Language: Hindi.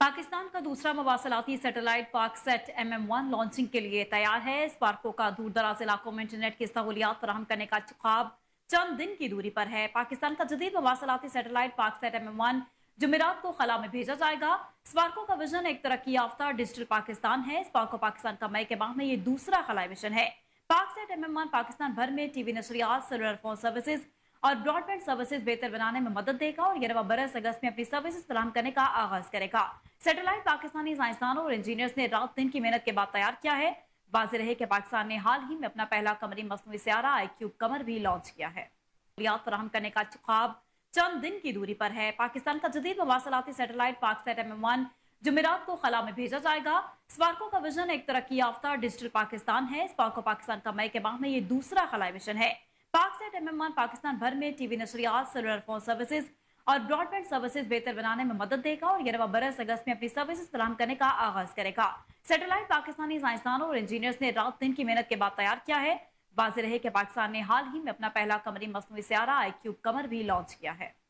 पाकिस्तान का दूसरा मवासलाती satellite PakSat M M one launching के लिए तैयार है इस पार्कों का दूर दराज इलाकों में इंटरनेट की सहूलियात फराहम करने का ख्वाब चंद दिन की दूरी पर है पाकिस्तान का जदीद मवासलाती satellite PakSat M M one जमेरात को खला में भेजा जाएगा इस पार्कों का विजन एक तरक्की याफ्ता डिजिटल पाकिस्तान है इस पार्को पाकिस्तान का मई के माह में ये दूसरा खलाई मिशन है PakSat M M one Pakistan भर में टीवी नशरियात सेलुलर फोन सर्विसेज और ब्रॉडबैंड सर्विसेज बेहतर बनाने में मदद देगा और यह रवा बरस अगस्त में अपनी सर्विसेज फराम करने का आगाज करेगा सैटेलाइट पाकिस्तानी साइंसदानों और इंजीनियर्स ने रात दिन की मेहनत के बाद तैयार किया है वाजे रहे कि पाकिस्तान ने हाल ही में अपना पहला कमरी मसनू सियारा आई क्यूब कमर भी लॉन्च किया है फ्राहम करने का ख्वाब चंद दिन की दूरी पर है पाकिस्तान का जदीद मवासलाती सैटेलाइट पाकिस्तान एम वन जुमेरात को खला में भेजा जाएगा स्पार्को का विजन एक तरक्की याफ्ता डिजिटल पाकिस्तान है स्पार्को पाकिस्तान का मई के माह में ये दूसरा खलाई मिशन है पाकसेट एम पाकिस्तान भर में टीवी नशरियात सेलुलर फोन सर्विसेज और ब्रॉडबैंड सर्विसेज बेहतर बनाने में मदद देगा और ग्यारह बरस अगस्त में अपनी सर्विसेज फराम करने का आगाज करेगा सेटेलाइट पाकिस्तानी साइंसदानों और इंजीनियर्स ने रात दिन की मेहनत के बाद तैयार किया है वाजे रहे कि पाकिस्तान ने हाल ही में अपना पहला कमरी मसनू सियारा आई कमर भी लॉन्च किया है